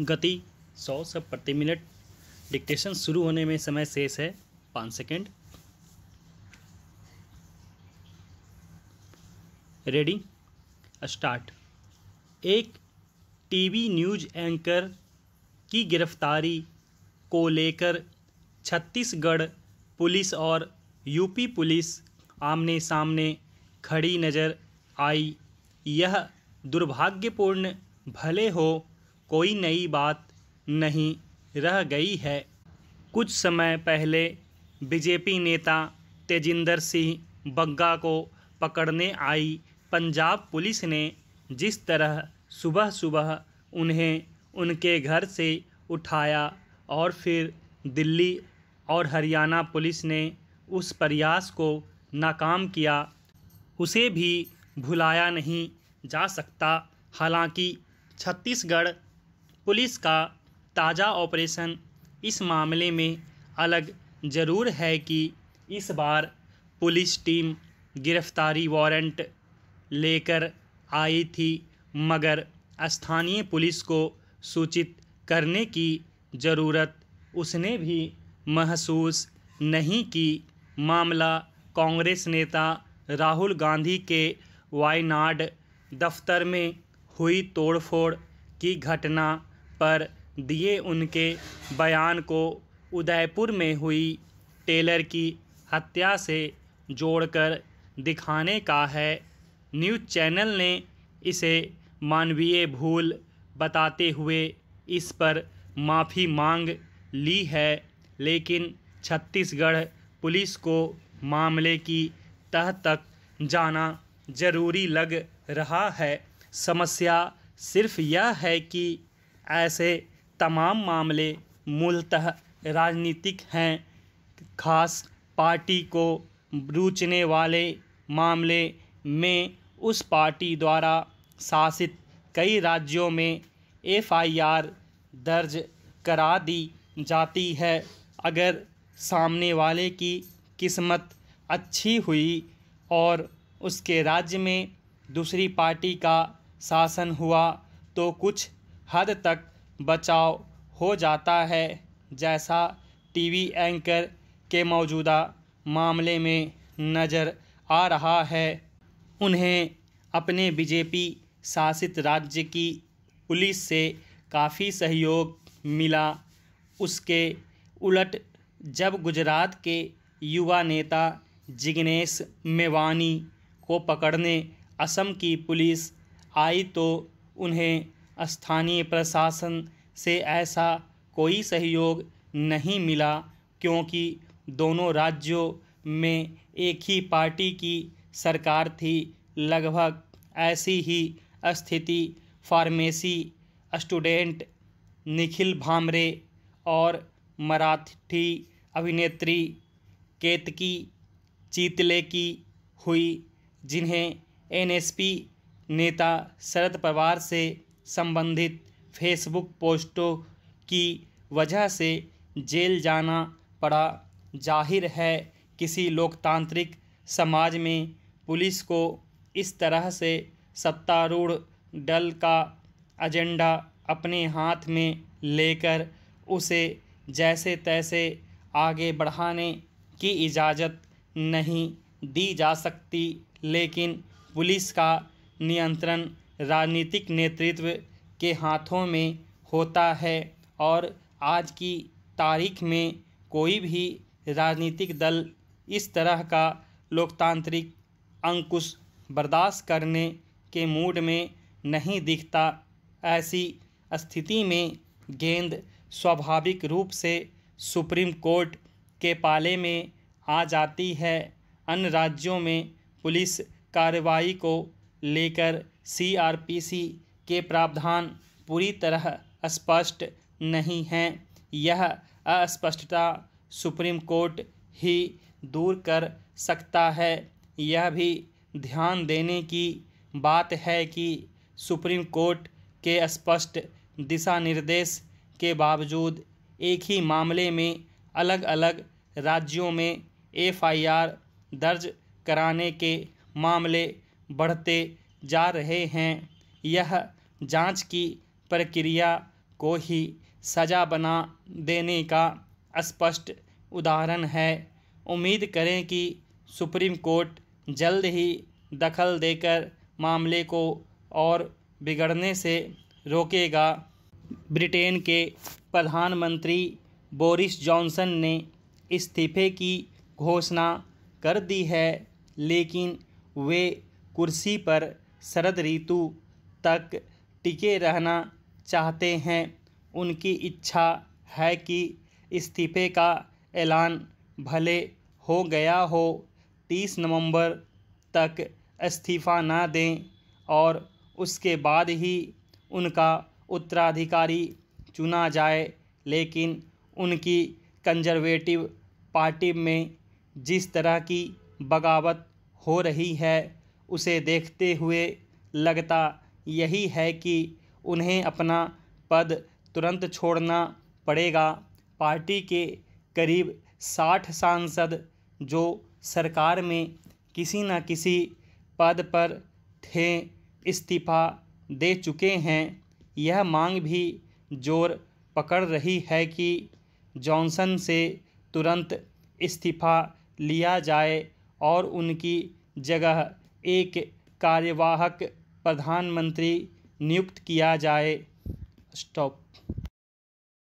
गति 100 सब प्रति मिनट डिक्टेशन शुरू होने में समय शेष है पाँच सेकेंड रेडी स्टार्ट एक टीवी न्यूज एंकर की गिरफ्तारी को लेकर छत्तीसगढ़ पुलिस और यूपी पुलिस आमने सामने खड़ी नज़र आई यह दुर्भाग्यपूर्ण भले हो कोई नई बात नहीं रह गई है कुछ समय पहले बीजेपी नेता तेजिंदर सिंह बग्गा को पकड़ने आई पंजाब पुलिस ने जिस तरह सुबह सुबह उन्हें उनके घर से उठाया और फिर दिल्ली और हरियाणा पुलिस ने उस प्रयास को नाकाम किया उसे भी भुलाया नहीं जा सकता हालांकि छत्तीसगढ़ पुलिस का ताज़ा ऑपरेशन इस मामले में अलग ज़रूर है कि इस बार पुलिस टीम गिरफ्तारी वारंट लेकर आई थी मगर स्थानीय पुलिस को सूचित करने की ज़रूरत उसने भी महसूस नहीं की मामला कांग्रेस नेता राहुल गांधी के वायनाड दफ्तर में हुई तोड़फोड़ की घटना पर दिए उनके बयान को उदयपुर में हुई टेलर की हत्या से जोड़कर दिखाने का है न्यूज़ चैनल ने इसे मानवीय भूल बताते हुए इस पर माफ़ी मांग ली है लेकिन छत्तीसगढ़ पुलिस को मामले की तह तक जाना ज़रूरी लग रहा है समस्या सिर्फ यह है कि ऐसे तमाम मामले मूलतः राजनीतिक हैं खास पार्टी को रूचने वाले मामले में उस पार्टी द्वारा शासित कई राज्यों में एफआईआर दर्ज करा दी जाती है अगर सामने वाले की किस्मत अच्छी हुई और उसके राज्य में दूसरी पार्टी का शासन हुआ तो कुछ हद तक बचाव हो जाता है जैसा टीवी एंकर के मौजूदा मामले में नज़र आ रहा है उन्हें अपने बीजेपी शासित राज्य की पुलिस से काफ़ी सहयोग मिला उसके उलट जब गुजरात के युवा नेता जिग्नेश मेवानी को पकड़ने असम की पुलिस आई तो उन्हें स्थानीय प्रशासन से ऐसा कोई सहयोग नहीं मिला क्योंकि दोनों राज्यों में एक ही पार्टी की सरकार थी लगभग ऐसी ही स्थिति फार्मेसी स्टूडेंट निखिल भामरे और मराठी अभिनेत्री केतकी चीतले की हुई जिन्हें एनएसपी नेता शरद पवार से संबंधित फेसबुक पोस्टों की वजह से जेल जाना पड़ा जाहिर है किसी लोकतांत्रिक समाज में पुलिस को इस तरह से सत्तारूढ़ दल का एजेंडा अपने हाथ में लेकर उसे जैसे तैसे आगे बढ़ाने की इजाज़त नहीं दी जा सकती लेकिन पुलिस का नियंत्रण राजनीतिक नेतृत्व के हाथों में होता है और आज की तारीख में कोई भी राजनीतिक दल इस तरह का लोकतांत्रिक अंकुश बर्दाश्त करने के मूड में नहीं दिखता ऐसी स्थिति में गेंद स्वाभाविक रूप से सुप्रीम कोर्ट के पाले में आ जाती है अन्य राज्यों में पुलिस कार्रवाई को लेकर सीआरपीसी के प्रावधान पूरी तरह स्पष्ट नहीं हैं यह अस्पष्टता सुप्रीम कोर्ट ही दूर कर सकता है यह भी ध्यान देने की बात है कि सुप्रीम कोर्ट के स्पष्ट दिशा निर्देश के बावजूद एक ही मामले में अलग अलग राज्यों में एफआईआर दर्ज कराने के मामले बढ़ते जा रहे हैं यह जांच की प्रक्रिया को ही सजा बना देने का स्पष्ट उदाहरण है उम्मीद करें कि सुप्रीम कोर्ट जल्द ही दखल देकर मामले को और बिगड़ने से रोकेगा ब्रिटेन के प्रधानमंत्री बोरिस जॉनसन ने इस्तीफे की घोषणा कर दी है लेकिन वे कुर्सी पर शरद ऋतु तक टिके रहना चाहते हैं उनकी इच्छा है कि इस्तीफे का ऐलान भले हो गया हो तीस नवंबर तक इस्तीफ़ा ना दें और उसके बाद ही उनका उत्तराधिकारी चुना जाए लेकिन उनकी कंजर्वेटिव पार्टी में जिस तरह की बगावत हो रही है उसे देखते हुए लगता यही है कि उन्हें अपना पद तुरंत छोड़ना पड़ेगा पार्टी के करीब साठ सांसद जो सरकार में किसी न किसी पद पर थे इस्तीफा दे चुके हैं यह मांग भी जोर पकड़ रही है कि जॉनसन से तुरंत इस्तीफा लिया जाए और उनकी जगह एक कार्यवाहक प्रधानमंत्री नियुक्त किया जाए स्टॉप